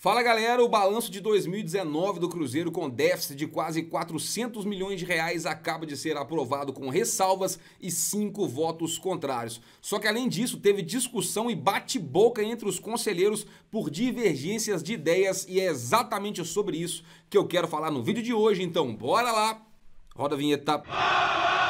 Fala galera, o balanço de 2019 do Cruzeiro com déficit de quase 400 milhões de reais acaba de ser aprovado com ressalvas e cinco votos contrários. Só que além disso, teve discussão e bate-boca entre os conselheiros por divergências de ideias e é exatamente sobre isso que eu quero falar no vídeo de hoje, então bora lá. Roda a vinheta. Ah!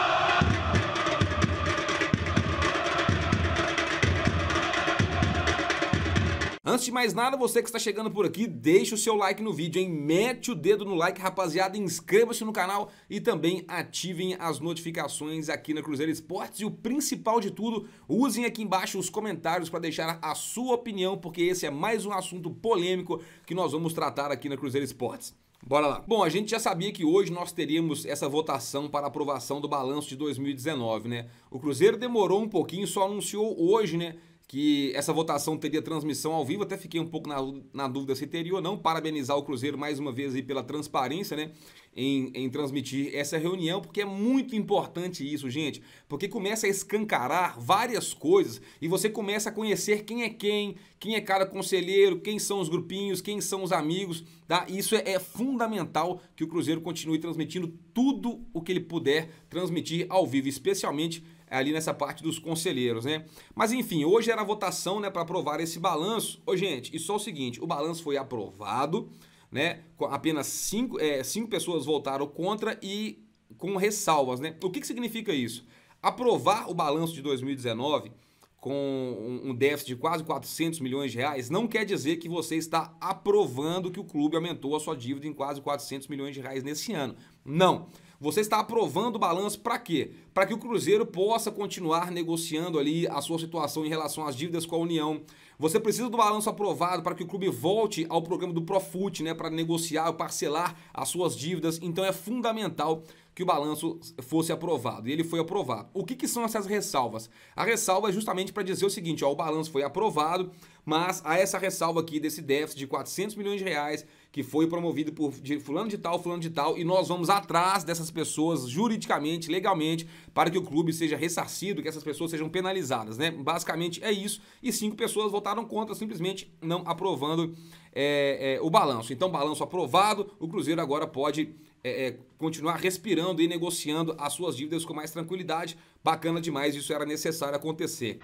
Antes de mais nada, você que está chegando por aqui, deixa o seu like no vídeo, hein? Mete o dedo no like, rapaziada, inscreva-se no canal e também ativem as notificações aqui na Cruzeiro Esportes. E o principal de tudo, usem aqui embaixo os comentários para deixar a sua opinião, porque esse é mais um assunto polêmico que nós vamos tratar aqui na Cruzeiro Esportes. Bora lá. Bom, a gente já sabia que hoje nós teríamos essa votação para aprovação do balanço de 2019, né? O Cruzeiro demorou um pouquinho, só anunciou hoje, né? que essa votação teria transmissão ao vivo. Até fiquei um pouco na, na, dúvida se teria ou não. Parabenizar o Cruzeiro mais uma vez aí pela transparência, né? Em, em transmitir essa reunião, porque é muito importante isso, gente. Porque começa a escancarar várias coisas e você começa a conhecer quem é quem, quem é cada conselheiro, quem são os grupinhos, quem são os amigos, tá? Isso é, é fundamental que o Cruzeiro continue transmitindo tudo o que ele puder transmitir ao vivo, especialmente ali nessa parte dos conselheiros, né? Mas enfim, hoje era a votação, né, para aprovar esse balanço. Ô, gente, e só o seguinte, o balanço foi aprovado, né? Apenas cinco, é, cinco pessoas votaram contra e com ressalvas, né? O que, que significa isso? Aprovar o balanço de 2019 com um déficit de quase 400 milhões de reais, não quer dizer que você está aprovando que o clube aumentou a sua dívida em quase 400 milhões de reais nesse ano. Não. Você está aprovando o balanço para quê? Para que o Cruzeiro possa continuar negociando ali a sua situação em relação às dívidas com a União. Você precisa do balanço aprovado para que o clube volte ao programa do Profut, né, para negociar ou parcelar as suas dívidas. Então é fundamental que o balanço fosse aprovado. E ele foi aprovado. O que, que são essas ressalvas? A ressalva é justamente para dizer o seguinte: ó, o balanço foi aprovado, mas há essa ressalva aqui desse déficit de 400 milhões de reais que foi promovido por fulano de tal, fulano de tal, e nós vamos atrás dessas pessoas juridicamente, legalmente, para que o clube seja ressarcido, que essas pessoas sejam penalizadas, né? Basicamente é isso. E cinco pessoas votaram contra, simplesmente não aprovando é, é, o balanço. Então, balanço aprovado, o Cruzeiro agora pode é, é continuar respirando e negociando as suas dívidas com mais tranquilidade. Bacana demais, isso era necessário acontecer.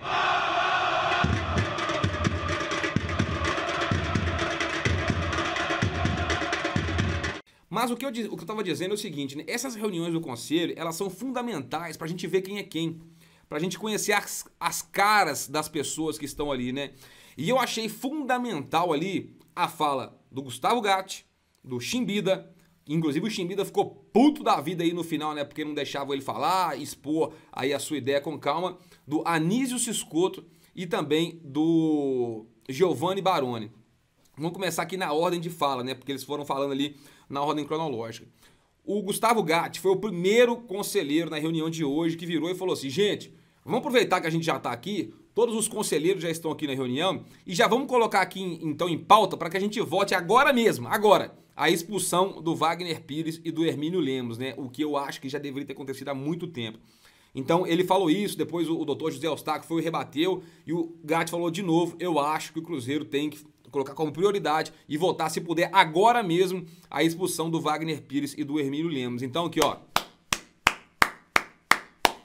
Mas o que eu, o que eu dizendo é o seguinte, né? essas reuniões do conselho, elas são fundamentais para a gente ver quem é quem, para a gente conhecer as, as caras das pessoas que estão ali, né? E eu achei fundamental ali a fala do Gustavo Gatti, do Chimbida, Inclusive o Chimbida ficou puto da vida aí no final, né? Porque não deixava ele falar, expor aí a sua ideia com calma. Do Anísio Siscoto e também do Giovanni Baroni. Vamos começar aqui na ordem de fala, né? Porque eles foram falando ali na ordem cronológica. O Gustavo Gatti foi o primeiro conselheiro na reunião de hoje que virou e falou assim: gente, vamos aproveitar que a gente já está aqui, todos os conselheiros já estão aqui na reunião, e já vamos colocar aqui então em pauta para que a gente vote agora mesmo, agora, a expulsão do Wagner Pires e do Hermínio Lemos, né? O que eu acho que já deveria ter acontecido há muito tempo. Então ele falou isso, depois o, o doutor José Eustáquio foi e rebateu, e o Gatti falou de novo: eu acho que o Cruzeiro tem que colocar como prioridade e votar, se puder, agora mesmo, a expulsão do Wagner Pires e do Hermílio Lemos. Então, aqui, ó.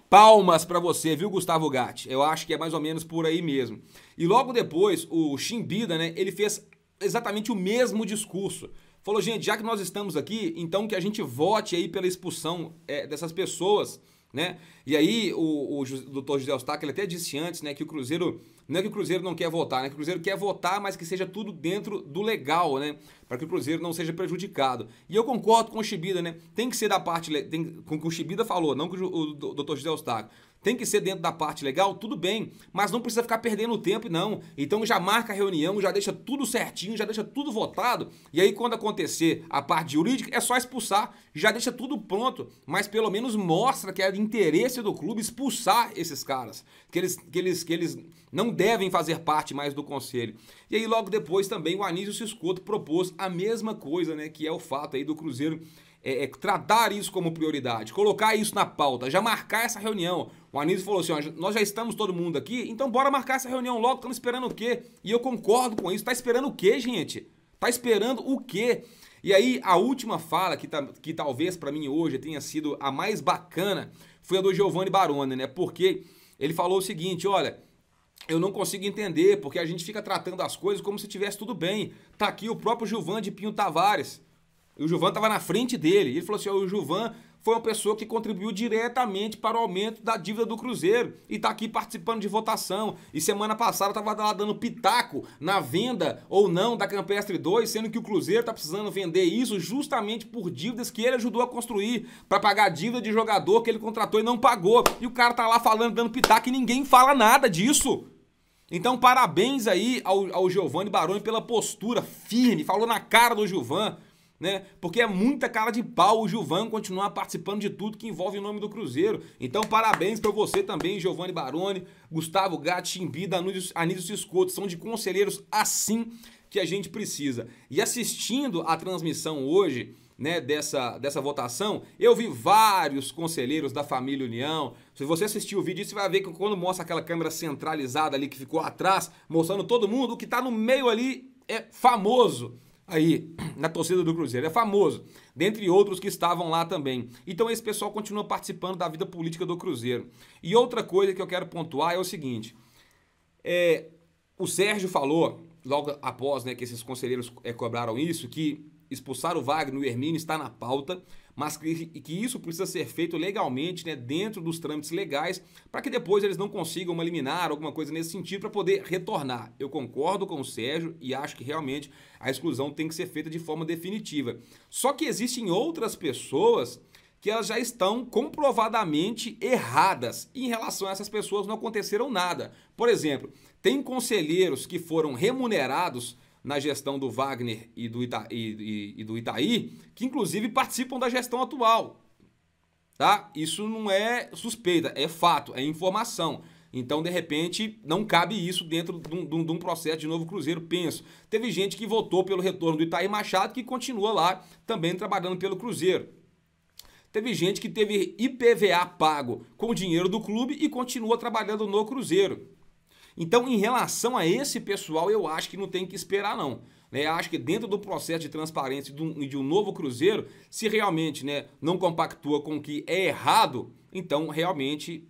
Palmas para você, viu, Gustavo Gatti? Eu acho que é mais ou menos por aí mesmo. E logo depois, o Chimbida, né, ele fez exatamente o mesmo discurso. Falou, gente, já que nós estamos aqui, então que a gente vote aí pela expulsão é, dessas pessoas, né? E aí o, o doutor José Eustáquio ele até disse antes, né, que o Cruzeiro não é que o Cruzeiro não quer votar, né? Que o Cruzeiro quer votar, mas que seja tudo dentro do legal, né? para que o Cruzeiro não seja prejudicado. E eu concordo com o Chibida, né? Tem que ser da parte. Tem, com o que o Chibida falou, não com o Dr. José Eustáquio. Tem que ser dentro da parte legal, tudo bem, mas não precisa ficar perdendo tempo, não. Então já marca a reunião, já deixa tudo certinho, já deixa tudo votado, e aí quando acontecer a parte jurídica, é só expulsar, já deixa tudo pronto, mas pelo menos mostra que é de interesse do clube expulsar esses caras, que eles, que eles, que eles não devem fazer parte mais do conselho. E aí logo depois também o Anísio Siscoto propôs a mesma coisa, né? Que é o fato aí do Cruzeiro é, é, tratar isso como prioridade, colocar isso na pauta, já marcar essa reunião. O Anísio falou assim: ó, nós já estamos todo mundo aqui, então bora marcar essa reunião logo, estamos esperando o quê? E eu concordo com isso. Tá esperando o quê, gente? Tá esperando o quê? E aí, a última fala, que, tá, que talvez para mim hoje tenha sido a mais bacana, foi a do Giovanni Barone, né? Porque ele falou o seguinte: olha, eu não consigo entender, porque a gente fica tratando as coisas como se tivesse tudo bem. Tá aqui o próprio Gilvan de Pinho Tavares. E o Gilvan estava na frente dele. Ele falou assim: o Gilvan foi uma pessoa que contribuiu diretamente para o aumento da dívida do Cruzeiro e está aqui participando de votação. E semana passada estava lá dando pitaco na venda ou não da Campestre 2, sendo que o Cruzeiro está precisando vender isso justamente por dívidas que ele ajudou a construir, para pagar dívida de jogador que ele contratou e não pagou. E o cara está lá falando, dando pitaco e ninguém fala nada disso. Então, parabéns aí ao, ao Giovanni Baroni pela postura firme, falou na cara do Gilvan, né? Porque é muita cara de pau o Gilvan continuar participando de tudo que envolve o nome do Cruzeiro. Então, parabéns para você também, Giovanni Baroni, Gustavo Gatti, Chimbida, Anísio, Anísio Ciscoto. São de conselheiros assim que a gente precisa. E assistindo a transmissão hoje, né, dessa, dessa votação, eu vi vários conselheiros da família União. Se você assistir o vídeo, você vai ver que quando mostra aquela câmera centralizada ali que ficou atrás, mostrando todo mundo, o que está no meio ali é famoso aí na torcida do Cruzeiro, é famoso, dentre outros que estavam lá também. Então esse pessoal continua participando da vida política do Cruzeiro. E outra coisa que eu quero pontuar é o seguinte: é, o Sérgio falou, logo após né, que esses conselheiros é, cobraram isso, que expulsar o Wagner e o Hermínio está na pauta, mas que, que isso precisa ser feito legalmente, né, dentro dos trâmites legais, para que depois eles não consigam uma liminar, alguma coisa nesse sentido, para poder retornar. Eu concordo com o Sérgio e acho que realmente a exclusão tem que ser feita de forma definitiva. Só que existem outras pessoas que elas já estão comprovadamente erradas. Em relação a essas pessoas não aconteceram nada. Por exemplo, tem conselheiros que foram remunerados na gestão do Wagner e do, Ita, e, e, e do Itaí, que inclusive participam da gestão atual. Tá? Isso não é suspeita, é fato, é informação. Então, de repente, não cabe isso dentro de um, de um, processo de novo Cruzeiro, penso. Teve gente que votou pelo retorno do Itaí Machado, que continua lá também trabalhando pelo Cruzeiro. Teve gente que teve IPVA pago com o dinheiro do clube e continua trabalhando no Cruzeiro. Então, em relação a esse pessoal, eu acho que não tem que esperar, não. Né? Acho que dentro do processo de transparência de um, de um novo Cruzeiro, se realmente né, não compactua com o que é errado, então realmente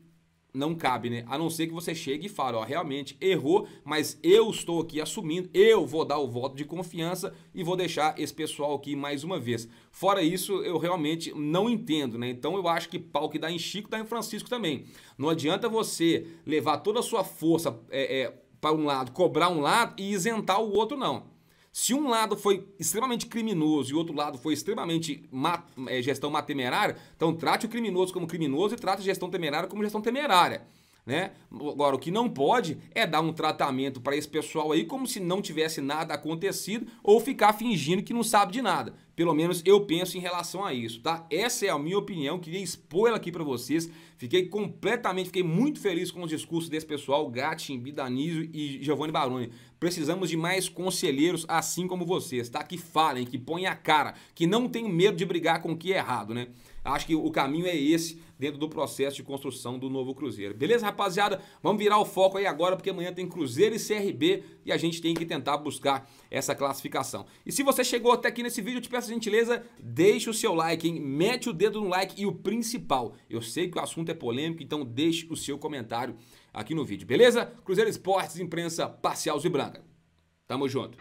não cabe, né? A não ser que você chegue e fale, ó, realmente errou, mas eu estou aqui assumindo, eu vou dar o voto de confiança e vou deixar esse pessoal aqui mais uma vez. Fora isso, eu realmente não entendo, né? Então eu acho que pau que dá em Chico, dá em Francisco também. Não adianta você levar toda a sua força é, é, para um lado, cobrar um lado e isentar o outro, não. Se um lado foi extremamente criminoso e o outro lado foi extremamente ma é, gestão má temerária, então trate o criminoso como criminoso e trate a gestão temerária como gestão temerária. Né? Agora, o que não pode é dar um tratamento para esse pessoal aí como se não tivesse nada acontecido ou ficar fingindo que não sabe de nada. Pelo menos eu penso em relação a isso, tá? Essa é a minha opinião, queria expor ela aqui para vocês. Fiquei completamente, fiquei muito feliz com os discursos desse pessoal, Gatin, Bidanísio e Giovanni Baroni. Precisamos de mais conselheiros assim como vocês, tá? Que falem, que põem a cara, que não tenham medo de brigar com o que é errado, né? Acho que o caminho é esse dentro do processo de construção do novo Cruzeiro. Beleza, rapaziada? Vamos virar o foco aí agora, porque amanhã tem Cruzeiro e CRB e a gente tem que tentar buscar essa classificação. E se você chegou até aqui nesse vídeo, eu te peço gentileza, deixe o seu like, hein? Mete o dedo no like e o principal, eu sei que o assunto é polêmico, então deixe o seu comentário aqui no vídeo, beleza? Cruzeiro Esportes, imprensa parcial e branca. Tamo junto.